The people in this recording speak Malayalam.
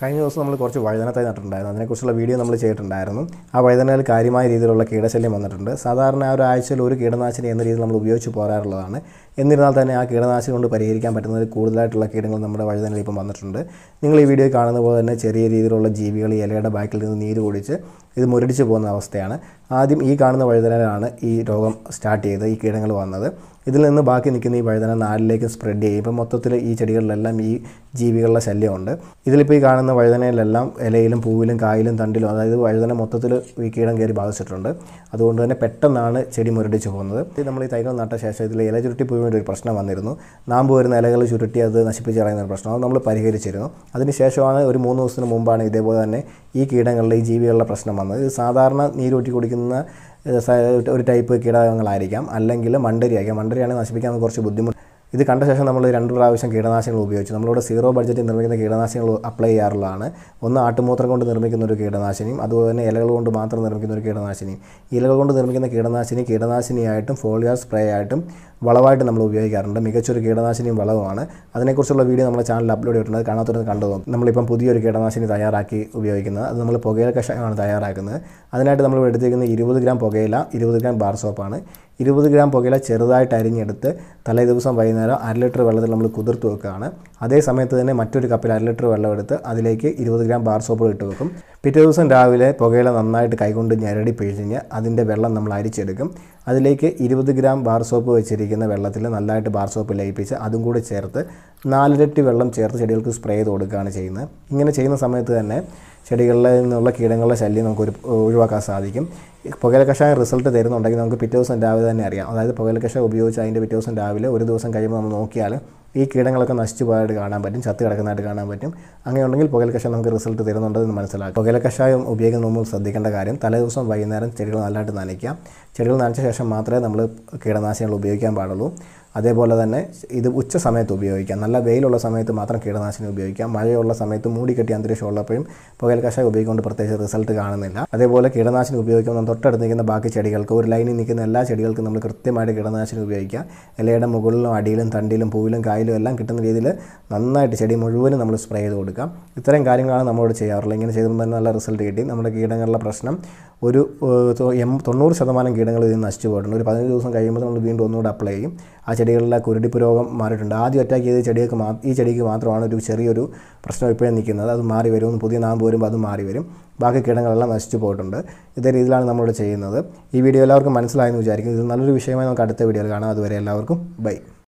കഴിഞ്ഞ ദിവസം നമ്മൾ കുറച്ച് വഴുതനത്തായി നട്ടിട്ടുണ്ടായിരുന്നു അതിനെക്കുറിച്ചുള്ള വീഡിയോ നമ്മൾ ചെയ്തിട്ടുണ്ടായിരുന്നു ആ വഴുതനയിൽ കാര്യമായ രീതിയിലുള്ള കീടശല്യം വന്നിട്ടുണ്ട് സാധാരണ ആ ഒരു ആഴ്ചയിൽ ഒരു കീടനാശിനി എന്ന രീതിയിൽ നമ്മൾ ഉപയോഗിച്ച് പോരാറുള്ളതാണ് എന്നിരുന്നാൽ തന്നെ ആ കീടനാശിനി കൊണ്ട് പരിഹരിക്കാൻ പറ്റുന്നതിൽ കൂടുതലായിട്ടുള്ള കീടങ്ങൾ നമ്മുടെ വഴുതനയിൽ ഇപ്പം വന്നിട്ടുണ്ട് നിങ്ങൾ ഈ വീഡിയോ കാണുന്ന പോലെ തന്നെ ചെറിയ രീതിയിലുള്ള ജീവികൾ ഇലയുടെ ബാക്കിൽ നിന്ന് നീര് കുടിച്ച് ഇത് മുരടിച്ച് പോകുന്ന അവസ്ഥയാണ് ആദ്യം ഈ കാണുന്ന വഴുതനയിലാണ് ഈ രോഗം സ്റ്റാർട്ട് ചെയ്ത് ഈ കീടങ്ങൾ വന്നത് ഇതിൽ നിന്ന് ബാക്കി നിൽക്കുന്ന ഈ വഴുതന നാലിലേക്ക് സ്പ്രെഡ് ചെയ്യും ഇപ്പം മൊത്തത്തിൽ ഈ ചെടികളിലെല്ലാം ഈ ജീവികളുടെ ശല്യമുണ്ട് ഇതിലിപ്പോൾ ഈ കാണുന്ന വഴുതനയിലെല്ലാം ഇലയിലും പൂവിലും കായിലും തണ്ടിലും അതായത് വഴുതന മൊത്തത്തിൽ ഈ കീടം കയറി ബാധിച്ചിട്ടുണ്ട് അതുകൊണ്ട് തന്നെ പെട്ടെന്നാണ് ചെടി മുരടിച്ച് പോകുന്നത് ഇത് നമ്മൾ ഈ തൈകൾ നട്ട ശേഷം ഇതിൽ ഇല ചുരുട്ടി പോയി ഒരു പ്രശ്നം വന്നിരുന്നു നാമ്പ് വരുന്ന ഇലകൾ ചുരുട്ടി അത് നശിപ്പിച്ച് കളയുന്ന ഒരു പ്രശ്നം അത് നമ്മൾ പരിഹരിച്ചിരുന്നു അതിനുശേഷമാണ് ഒരു മൂന്ന് ദിവസത്തിന് മുമ്പാണ് ഇതേപോലെ തന്നെ ഈ കീടങ്ങളുടെ ഈ ജീവികളുടെ പ്രശ്നം വന്നത് ഇത് സാധാരണ നീരൂറ്റി കുടിക്കുന്ന ഒരു ടൈപ്പ് കീടകങ്ങളായിരിക്കാം അല്ലെങ്കിൽ മണ്ടരിയായിരിക്കാം മണ്ടരിയാണെങ്കിൽ നശിപ്പിക്കാൻ കുറച്ച് ബുദ്ധിമുട്ട് ഇത് കണ്ട ശേഷം നമ്മൾ രണ്ട് പ്രാവശ്യം കീടനാശിനികൾ ഉപയോഗിച്ചു നമ്മളിവിടെ സീറോ ബഡ്ജറ്റിൽ നിർമ്മിക്കുന്ന കീടനാശിനികൾ അപ്ലൈ ചെയ്യാറുള്ളതാണ് ഒന്ന് ആട്ടുമൂത്രം കൊണ്ട് നിർമ്മിക്കുന്ന ഒരു കീടനാശിനിയും അതുപോലെ തന്നെ ഇലകൾ കൊണ്ട് മാത്രം നിർമ്മിക്കുന്ന ഒരു കീടനാശിനിയും ഇലകൾ കൊണ്ട് നിർമ്മിക്കുന്ന കീടനാശിനി കീടനാശിനിയായിട്ടും ഫോളിയാർ സ്പ്രേ ആയിട്ടും വളമായിട്ട് നമ്മൾ ഉപയോഗിക്കാറുണ്ട് മികച്ചൊരു കീടനാശിനിയും വളവുമാണ് അതിനെക്കുറിച്ചുള്ള വീഡിയോ നമ്മുടെ ചാനലിൽ അപ്ലോഡ് ചെയ്തിട്ടുണ്ട് കാണാത്തവരൊന്ന് കണ്ടു തോന്നും നമ്മളിപ്പം പുതിയൊരു കീടനാശിനി തയ്യാറാക്കി ഉപയോഗിക്കുന്നത് അത് നമ്മൾ പുകയില കഷായമാണ് തയ്യാറാക്കുന്നത് അതിനായിട്ട് നമ്മൾ എടുത്തിരിക്കുന്നത് ഇരുപത് ഗ്രാം പുകയില ഇരുപത് ഗ്രാം ബാർ സോപ്പാണ് ഇരുപത് ഗ്രാം പുകയില ചെറുതായിട്ട് അരിഞ്ഞെടുത്ത് തലേ ദിവസം വൈകുന്നേരം അര ലിറ്റർ വെള്ളത്തിൽ നമ്മൾ കുതിർത്ത് വെക്കുകയാണ് അതേ സമയത്ത് തന്നെ മറ്റൊരു കപ്പിൽ അര ലിറ്റർ വെള്ളം എടുത്ത് അതിലേക്ക് ഇരുപത് ഗ്രാം ബാർ സോപ്പ് ഇട്ട് വെക്കും പിറ്റേ ദിവസം രാവിലെ പുകയില നന്നായിട്ട് കൈകൊണ്ട് ഞരടി പിഴിഞ്ഞ് അതിൻ്റെ വെള്ളം നമ്മൾ അരിച്ചെടുക്കും അതിലേക്ക് ഇരുപത് ഗ്രാം ബാർ സോപ്പ് വെച്ചിരിക്കുന്ന വെള്ളത്തിൽ നല്ലതായിട്ട് ബാർ സോപ്പ് ലയിപ്പിച്ച് അതും കൂടി ചേർത്ത് നാലിരട്ടി വെള്ളം ചേർത്ത് ചെടികൾക്ക് സ്പ്രേ ചെയ്ത് കൊടുക്കുകയാണ് ചെയ്യുന്നത് ഇങ്ങനെ ചെയ്യുന്ന സമയത്ത് തന്നെ ചെടികളിൽ നിന്നുള്ള കീടങ്ങളുടെ ശല്യം നമുക്ക് ഒരു ഒഴിവാക്കാൻ സാധിക്കും പുകയില കഷായം റിസൾട്ട് തരുന്നുണ്ടെങ്കിൽ നമുക്ക് പിറ്റേ ദിവസം രാവിലെ തന്നെ അറിയാം അതായത് പുകയില കഷായം ഉപയോഗിച്ച് അതിൻ്റെ പിറ്റേ ദിവസം രാവിലെ ഒരു ദിവസം കഴിയുമ്പോൾ നമ്മൾ നോക്കിയാൽ ഈ കീടങ്ങളൊക്കെ നശിച്ചു പോയിട്ട് കാണാൻ പറ്റും ചത്ത് കിടക്കുന്നതായിട്ട് കാണാൻ പറ്റും അങ്ങനെയുണ്ടെങ്കിൽ പുകയില കഷായം നമുക്ക് റിസൾട്ട് തരുന്നുണ്ടെന്ന് മനസ്സിലാക്കും പുകയില കഷായം ഉപയോഗിക്കുന്ന മുമ്പ് ശ്രദ്ധിക്കേണ്ട കാര്യം തലേദിവസം വൈകുന്നേരം ചെടികൾ നല്ലതായിട്ട് നനയ്ക്കുക ചെടികൾ നനച്ച ശേഷം മാത്രമേ നമ്മൾ കീടനാശിനികൾ ഉപയോഗിക്കാൻ പാടുള്ളൂ അതേപോലെ തന്നെ ഇത് ഉച്ച സമയത്ത് ഉപയോഗിക്കാം നല്ല വെയിലുള്ള സമയത്ത് മാത്രം കീടനാശിനി ഉപയോഗിക്കാം മഴയുള്ള സമയത്ത് മൂടിക്കെട്ടി അന്തരീക്ഷം ഉള്ളപ്പോഴും പുകയിൽ കഷായം ഉപയോഗിക്കൊണ്ട് പ്രത്യേകിച്ച് റിസൾട്ട് കാണുന്നില്ല അതേപോലെ കീടനാശിനി ഉപയോഗിക്കുമ്പോൾ തൊട്ടടുത്ത് നിൽക്കുന്ന ബാക്കി ചെടികൾക്ക് ഒരു ലൈനിൽ നിൽക്കുന്ന എല്ലാ ചെടികൾക്കും നമ്മൾ കൃത്യമായിട്ട് കീടനാശിനി ഉപയോഗിക്കാം ഇലയുടെ മുകളിലും അടിയിലും തണ്ടിലും പൂവിലും കായലും എല്ലാം കിട്ടുന്ന രീതിയിൽ നന്നായിട്ട് ചെടി മുഴുവനും നമ്മൾ സ്പ്രേ ചെയ്ത് കൊടുക്കാം ഇത്തരം കാര്യങ്ങളാണ് നമ്മളോട് ചെയ്യാറുള്ളത് ഇങ്ങനെ ചെയ്തപ്പോൾ തന്നെ നല്ല റിസൾട്ട് കിട്ടി നമ്മുടെ കീടങ്ങളുടെ പ്രശ്നം ഒരു എം തൊണ്ണൂറ് ശതമാനം കീടങ്ങൾ ഇതിൽ നശിച്ചു പോയിട്ടുണ്ട് ഒരു പതിനഞ്ച് ദിവസം കഴിയുമ്പോൾ നമ്മൾ വീണ്ടും ഒന്നുകൂടെ അപ്ലൈ ചെയ്യും ആ ചെടികളിലെ കുരുടിപ്പ് രോഗം മാറിയിട്ടുണ്ട് ആദ്യം അറ്റാക്ക് ചെയ്ത ചെടികൾക്ക് മാ ഈ ചെടിക്ക് മാത്രമാണ് ഒരു ചെറിയൊരു പ്രശ്നം ഇപ്പോഴും നിൽക്കുന്നത് അത് മാറി വരും പുതിയ നാമ്പ് വരുമ്പോൾ അത് മാറി വരും ബാക്കി കീടങ്ങളെല്ലാം നശിച്ചു പോയിട്ടുണ്ട് ഇതേ രീതിയിലാണ് നമ്മളിവിടെ ചെയ്യുന്നത് ഈ വീഡിയോ എല്ലാവർക്കും മനസ്സിലായെന്ന് വിചാരിക്കുന്നു ഇത് നല്ലൊരു വിഷയമായി നമുക്ക് അടുത്ത വീഡിയോയിൽ കാണാം അതുവരെ എല്ലാവർക്കും ബൈ